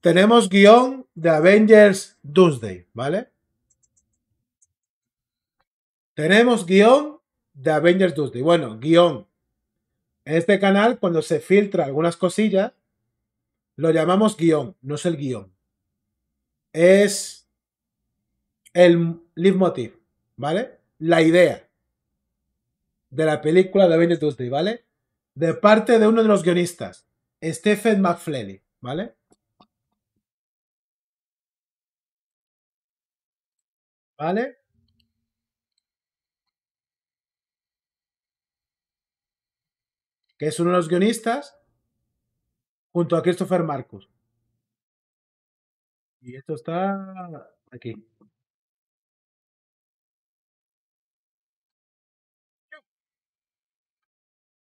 tenemos guión de Avengers Doomsday, ¿vale? Tenemos guión de Avengers Doomsday. Bueno, guión. En este canal, cuando se filtra algunas cosillas, lo llamamos guión, no es el guión. Es el leitmotiv, ¿vale? La idea de la película de Avengers Doomsday, ¿vale? De parte de uno de los guionistas, Stephen McFlelly, ¿vale? ¿Vale? Que es uno de los guionistas junto a Christopher Marcus. Y esto está aquí.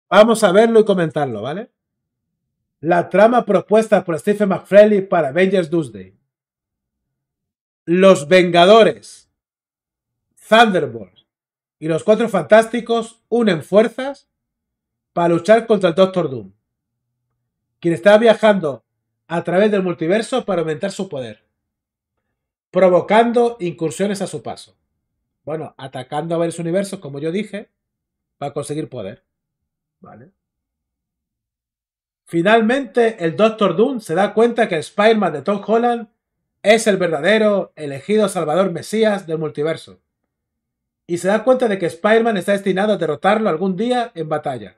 Vamos a verlo y comentarlo, ¿vale? La trama propuesta por Stephen McFarlane para Avengers Tuesday Los Vengadores Thunderbolt y los Cuatro Fantásticos unen fuerzas para luchar contra el Doctor Doom, quien está viajando a través del multiverso para aumentar su poder, provocando incursiones a su paso. Bueno, atacando a varios universos, como yo dije, para conseguir poder. ¿Vale? Finalmente, el Doctor Doom se da cuenta que Spider-Man de Tom Holland es el verdadero elegido Salvador Mesías del multiverso y se da cuenta de que Spider-Man está destinado a derrotarlo algún día en batalla.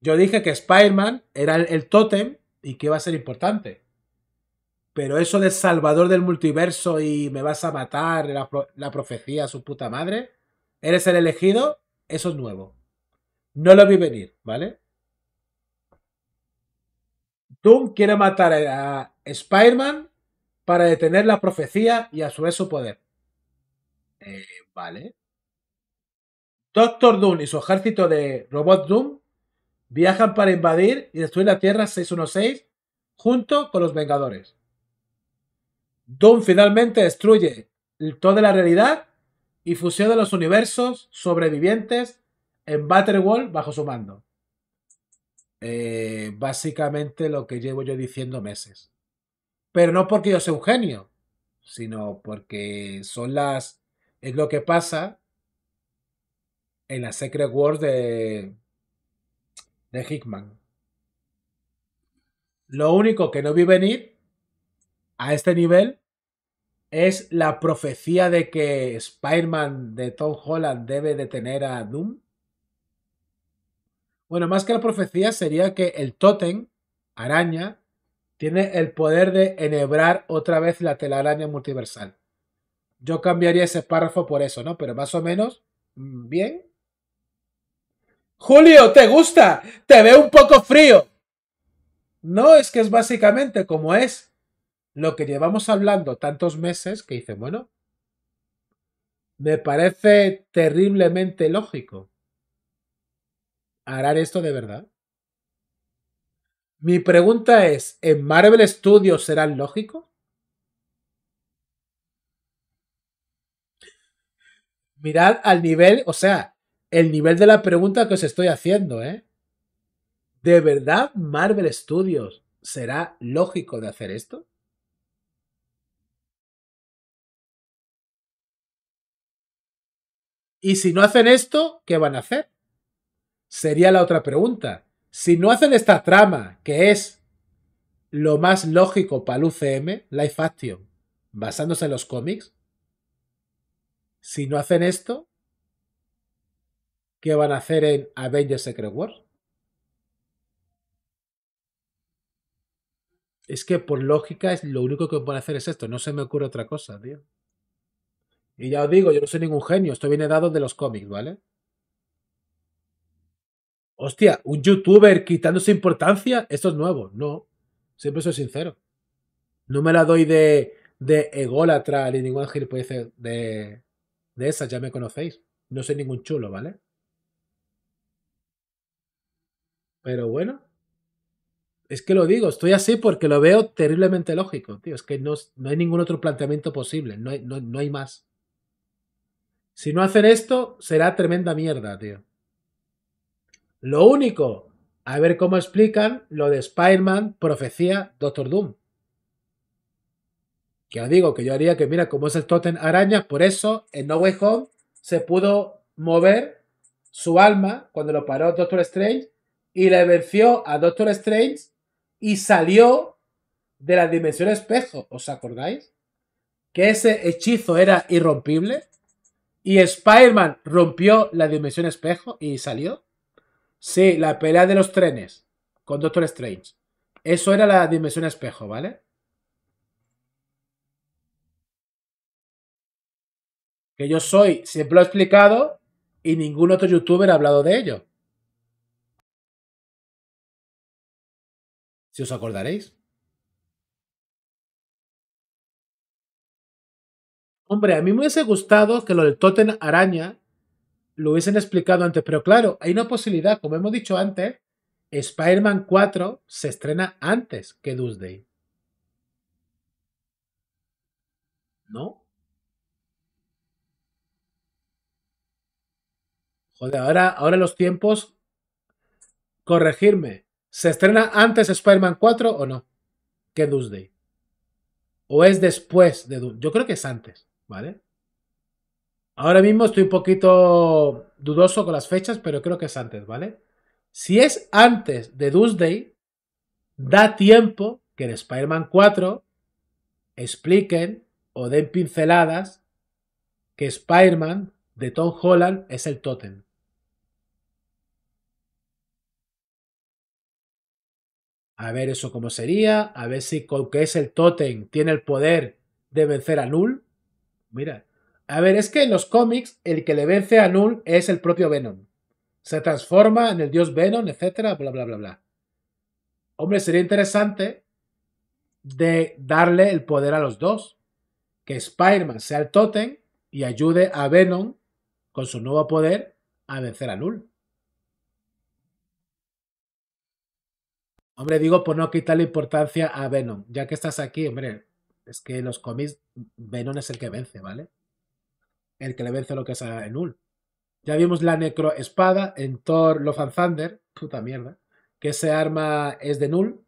Yo dije que Spider-Man era el, tótem y que iba a ser importante. Pero eso de salvador del multiverso y me vas a matar, la, profecía a su puta madre, eres el elegido, eso es nuevo. No lo vi venir, ¿vale? Doom quiere matar a Spider-Man para detener la profecía y a su su poder. Eh, Vale. Doctor Doom y su ejército de Robot Doom viajan para invadir y destruir la Tierra 616 junto con los Vengadores. Doom finalmente destruye toda la realidad y fusiona los universos sobrevivientes en Battleworld bajo su mando. Eh, básicamente lo que llevo yo diciendo meses. Pero no porque yo sea un genio, sino porque son las es lo que pasa en la Secret Wars de, Hickman. Lo único que no vi venir a este nivel es la profecía de que Spider-Man de Tom Holland debe detener a Doom. Bueno, más que la profecía sería que el Totem, araña, tiene el poder de enhebrar otra vez la telaraña multiversal. Yo cambiaría ese párrafo por eso, ¿no? Pero más o menos, mm, bien. Julio, ¿te gusta? Te veo un poco frío. No, es que es básicamente como es lo que llevamos hablando tantos meses que dice, bueno, me parece terriblemente lógico. ¿Harar esto de verdad? Mi pregunta es, ¿en Marvel Studios serán lógico? Mirad al nivel, o sea, el nivel de la pregunta que os estoy haciendo, ¿eh? ¿De verdad Marvel Studios será lógico de hacer esto? Y si no hacen esto, ¿qué van a hacer? Sería la otra pregunta. Si no hacen esta trama, que es lo más lógico para el UCM, Life Action, basándose en los cómics, si no hacen esto, ¿qué van a hacer en Avengers Secret War? Es que por lógica es lo único que pueden hacer es esto, no se me ocurre otra cosa, tío. Y ya os digo, yo no soy ningún genio, esto viene dado de los cómics, ¿vale? Hostia, un youtuber quitándose importancia, esto es nuevo, no. Siempre soy sincero. No me la doy de, de ególatra ni ningún gilipollez de, de esas ya me conocéis. No soy ningún chulo, ¿vale? Pero bueno. Es que lo digo, estoy así porque lo veo terriblemente lógico, tío. Es que no, hay ningún otro planteamiento posible. No hay, no hay más. Si no hacen esto, será tremenda mierda, tío. Lo único, a ver cómo explican lo de Spider-Man, Profecía, Doctor Doom. Que os digo que yo haría que, mira, como es el Totem Araña, por eso en No Way Home se pudo mover su alma cuando lo paró Doctor Strange y le venció a Doctor Strange y salió de la dimensión espejo. ¿Os acordáis? Que ese hechizo era irrompible y Spider-Man rompió la dimensión espejo y salió. Sí, la pelea de los trenes con Doctor Strange. Eso era la dimensión espejo, ¿vale? que yo soy, siempre lo he explicado y ningún otro youtuber ha hablado de ello. Si os acordaréis. Hombre, a mí me hubiese gustado que lo del Totem Araña lo hubiesen explicado antes, pero claro, hay una posibilidad, como hemos dicho antes, Spider-Man 4 se estrena antes que Doomsday. ¿No? Joder, ahora, ahora los tiempos. Corregirme. ¿Se estrena antes Spider-Man 4 o no? Que Doomsday. ¿O es después de Doomsday? Yo creo que es antes, ¿vale? Ahora mismo estoy un poquito dudoso con las fechas, pero creo que es antes, ¿vale? Si es antes de Doomsday, da tiempo que en Spider-Man 4 expliquen o den pinceladas que Spider-Man de Tom Holland es el totem. A ver eso cómo sería, a ver si con que es el Totem tiene el poder de vencer a Null. Mira, a ver, es que en los cómics el que le vence a Null es el propio Venom. Se transforma en el dios Venom, etcétera, bla, bla, bla, bla. Hombre, sería interesante de darle el poder a los dos. Que Spider-Man sea el tótem y ayude a Venom con su nuevo poder a vencer a Null. Hombre, digo por no quitarle importancia a Venom. Ya que estás aquí, hombre, es que en los cómics Venom es el que vence, ¿vale? El que le vence lo que es a Null. Ya vimos la necroespada en Thor Love and Thunder. Puta mierda. Que ese arma es de Null.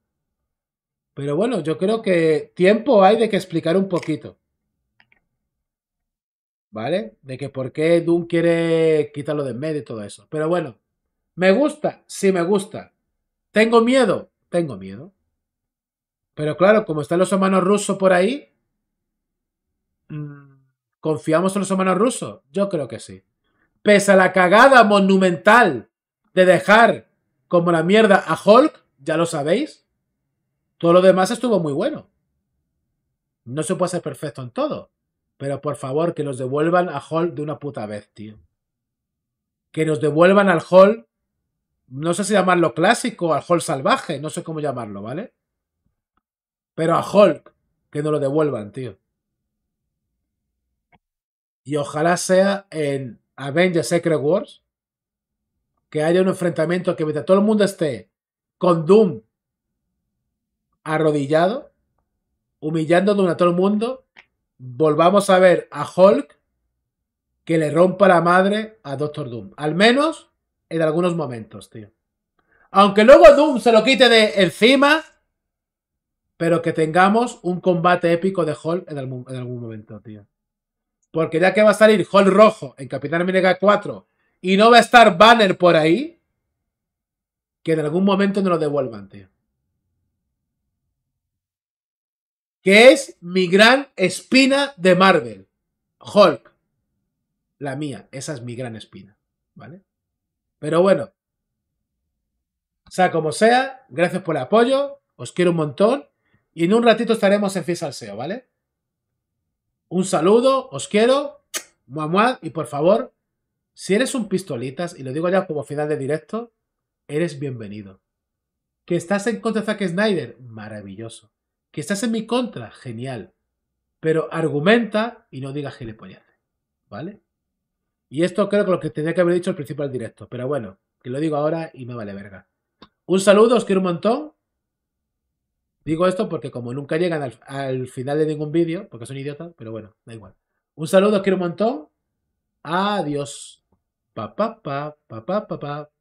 Pero bueno, yo creo que tiempo hay de que explicar un poquito. ¿Vale? De que por qué Doom quiere quitarlo de en medio y todo eso. Pero bueno, me gusta, sí me gusta. Tengo miedo, tengo miedo. Pero claro, como están los humanos rusos por ahí, mm, ¿confiamos en los humanos rusos? Yo creo que sí. Pese a la cagada monumental de dejar como la mierda a Hulk, ya lo sabéis, todo lo demás estuvo muy bueno. No se puede ser perfecto en todo. Pero por favor, que nos devuelvan a Hulk de una puta vez, tío. Que nos devuelvan al Hulk no sé si llamarlo clásico, al Hulk salvaje, no sé cómo llamarlo, ¿vale? Pero a Hulk, que no lo devuelvan, tío. Y ojalá sea en Avengers Secret Wars, que haya un enfrentamiento que mientras todo el mundo esté con Doom arrodillado, humillando a todo el mundo, volvamos a ver a Hulk que le rompa la madre a Doctor Doom. Al menos en algunos momentos, tío. Aunque luego Doom se lo quite de encima, pero que tengamos un combate épico de Hulk en algún, momento, tío. Porque ya que va a salir Hulk rojo en Capitán América 4 y no va a estar Banner por ahí, que en algún momento nos lo devuelvan, tío. Que es mi gran espina de Marvel. Hulk. La mía, esa es mi gran espina, ¿vale? Pero bueno, sea como sea, gracias por el apoyo, os quiero un montón y en un ratito estaremos en FISALSEO, al SEO, ¿vale? Un saludo, os quiero, muah y por favor, si eres un pistolitas, y lo digo ya como final de directo, eres bienvenido. Que estás en contra de Zack Snyder, maravilloso. Que estás en mi contra, genial. Pero argumenta y no digas gilipollas, ¿vale? Y esto creo que lo que tenía que haber dicho al principio del directo, pero bueno, que lo digo ahora y me vale verga. Un saludo, os quiero un montón. Digo esto porque como nunca llegan al, al final de ningún vídeo, porque son idiotas, pero bueno, da igual. Un saludo, os quiero un montón. Adiós. Pa, pa, pa, pa, pa, pa, pa.